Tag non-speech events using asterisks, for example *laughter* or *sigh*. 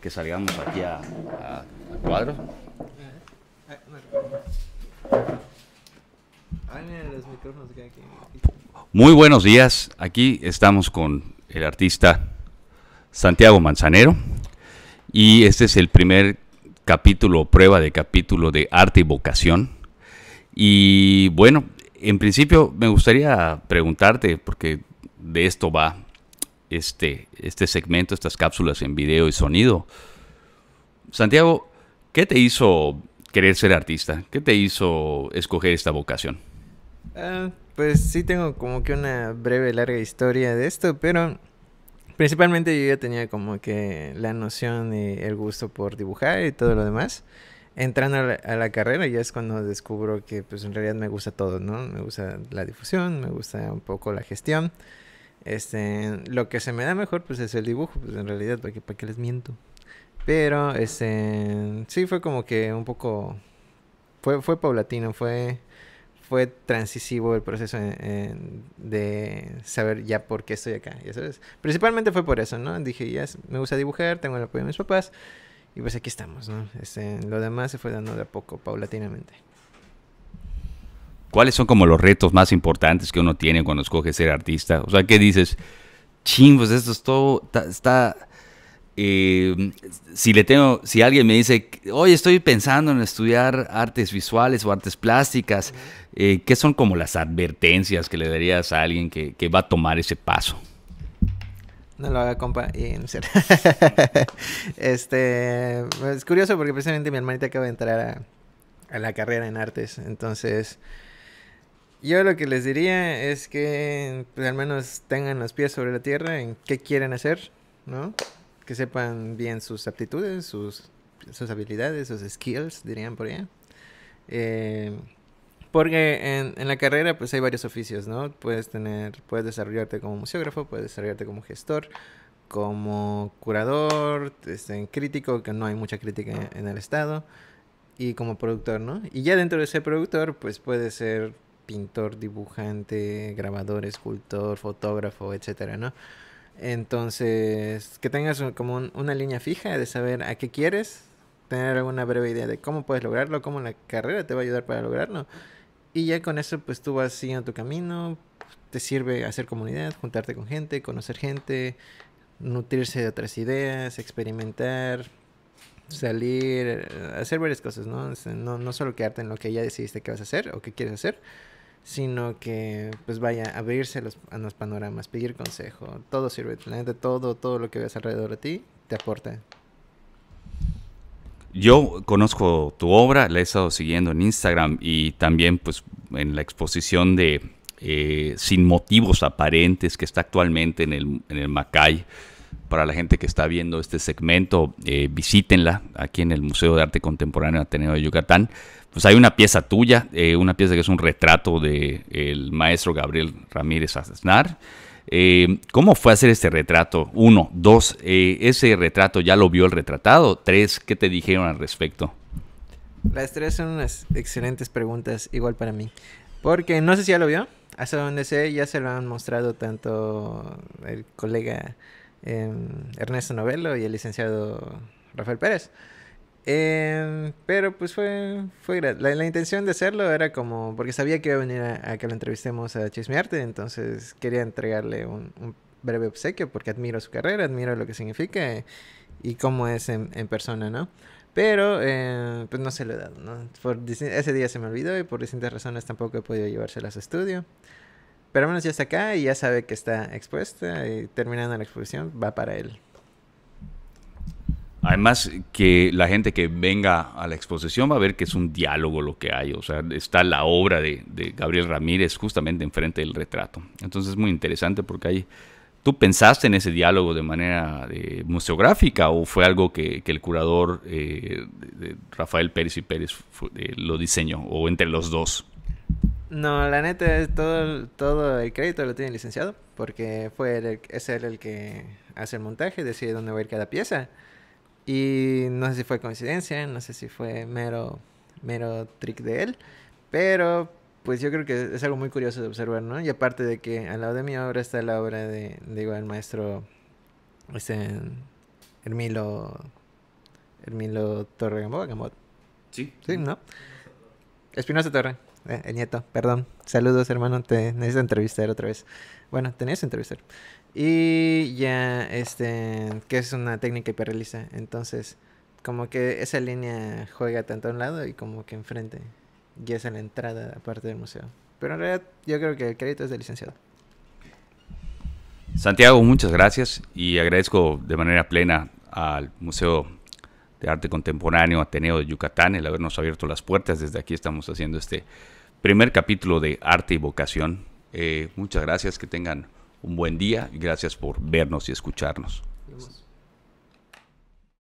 que salgamos aquí a, cuadro. Muy buenos días, aquí estamos con el artista Santiago Manzanero y este es el primer capítulo, prueba de capítulo de arte y vocación. Y bueno, en principio me gustaría preguntarte, porque de esto va, este, este segmento, estas cápsulas en video y sonido. Santiago, ¿qué te hizo querer ser artista? ¿Qué te hizo escoger esta vocación? Ah, pues sí tengo como que una breve, larga historia de esto, pero principalmente yo ya tenía como que la noción y el gusto por dibujar y todo lo demás. Entrando a la, carrera ya es cuando descubro que pues en realidad me gusta todo, ¿no? Me gusta la difusión, me gusta un poco la gestión. Este, lo que se me da mejor pues es el dibujo, pues en realidad, ¿para qué, para les miento? Pero, este, sí fue como que un poco, fue, paulatino, fue, fue transisivo el proceso de saber ya por qué estoy acá, ya sabes. Principalmente fue por eso, ¿no? Dije, ya me gusta dibujar, tengo el apoyo de mis papás y pues aquí estamos, ¿no? Este, lo demás se fue dando de a poco, paulatinamente. ¿Cuáles son como los retos más importantes que uno tiene cuando escoge ser artista? O sea, ¿qué dices? Ching, pues esto es todo, está... Eh, si le tengo, si alguien me dice, oye, estoy pensando en estudiar artes visuales o artes plásticas, eh, ¿qué son como las advertencias que le darías a alguien que, va a tomar ese paso? No lo haga, compa. *laughs* este, es curioso porque precisamente mi hermanita acaba de entrar a la carrera en artes, entonces yo lo que les diría es que pues, al menos tengan los pies sobre la tierra en qué quieren hacer, ¿no? Que sepan bien sus aptitudes, sus, sus habilidades, sus skills, dirían por allá. Eh, porque en, la carrera pues hay varios oficios, ¿no? Puedes tener, puedes desarrollarte como museógrafo, puedes desarrollarte como gestor, como curador, en este, crítico, que no hay mucha crítica en el estado, y como productor, ¿no? Y ya dentro de ese productor pues puede ser pintor, dibujante, grabador, escultor, fotógrafo, etcétera, ¿no? Entonces, que tengas como una línea fija de saber a qué quieres, tener alguna breve idea de cómo puedes lograrlo, cómo la carrera te va a ayudar para lograrlo. Y ya con eso, pues tú vas siguiendo tu camino, te sirve hacer comunidad, juntarte con gente, conocer gente, nutrirse de otras ideas, experimentar, salir, hacer varias cosas, ¿no? No, no solo quedarte en lo que ya decidiste que vas a hacer o que quieres hacer, sino que pues vaya a los, a los panoramas, pedir consejo, todo sirve, de todo, todo lo que ves alrededor de ti te aporta. Yo conozco tu obra, la he estado siguiendo en Instagram y también pues en la exposición de eh, Sin Motivos Aparentes que está actualmente en el, en el Macay para la gente que está viendo este segmento, eh, visítenla aquí en el Museo de Arte Contemporáneo Ateneo de Yucatán. Pues hay una pieza tuya, eh, una pieza que es un retrato del el maestro Gabriel Ramírez Aznar. Eh, ¿Cómo fue hacer este retrato? Uno, dos, ese retrato ya lo vio el retratado. Tres, ¿qué te dijeron al respecto? Las tres son unas excelentes preguntas, igual para mí. Porque no sé si ya lo vio. Hasta donde sé, ya se lo han mostrado tanto el colega Em, Ernesto Novello y el licenciado Rafael Pérez. Em, pero pues fue, fue la, la, intención de hacerlo era como, porque sabía que iba a venir a, que lo entrevistemos a Chismearte, entonces quería entregarle un, breve obsequio porque admiro su carrera, admiro lo que significa y cómo es en, persona, ¿no? Pero em, pues no se lo he dado, ¿no? ese día se me olvidó y por distintas razones tampoco he podido llevárselas a su estudio. Pero al menos ya está acá y ya sabe que está expuesta y terminando la exposición va para él. Además que la gente que venga a la exposición va a ver que es un diálogo lo que hay, o sea, está la obra de, Gabriel Ramírez justamente enfrente del retrato. Entonces es muy interesante porque hay, ¿tú pensaste en ese diálogo de manera eh, museográfica o fue algo que, el curador eh, de Rafael Pérez y Pérez eh, lo diseñó o entre los dos? No, la neta es todo, todo el crédito lo tiene el licenciado, porque fue es él el que hace el montaje, decide dónde va a ir cada pieza. Y no sé si fue coincidencia, no sé si fue mero, mero trick de él, pero pues yo creo que es algo muy curioso de observar, ¿no? Y aparte de que al lado de mi obra está la obra de, digo, el maestro este, Hermilo, Hermilo Torre Gambot. Sí. Sí, ¿no? Espinosa Torre. Eh, el nieto, perdón. Saludos, hermano, te necesito entrevistar otra vez. Bueno, tenías que entrevistar. Y ya, este, que es una técnica hiperrealista. Entonces, como que esa línea juega tanto a un lado y como que enfrente. Y es en la entrada, aparte del museo. Pero en realidad, yo creo que el crédito es de licenciado. Santiago, muchas gracias y agradezco de manera plena al Museo de Arte Contemporáneo Ateneo de Yucatán, el habernos abierto las puertas. Desde aquí estamos haciendo este primer capítulo de Arte y Vocación. Eh, muchas gracias, que tengan un buen día y gracias por vernos y escucharnos.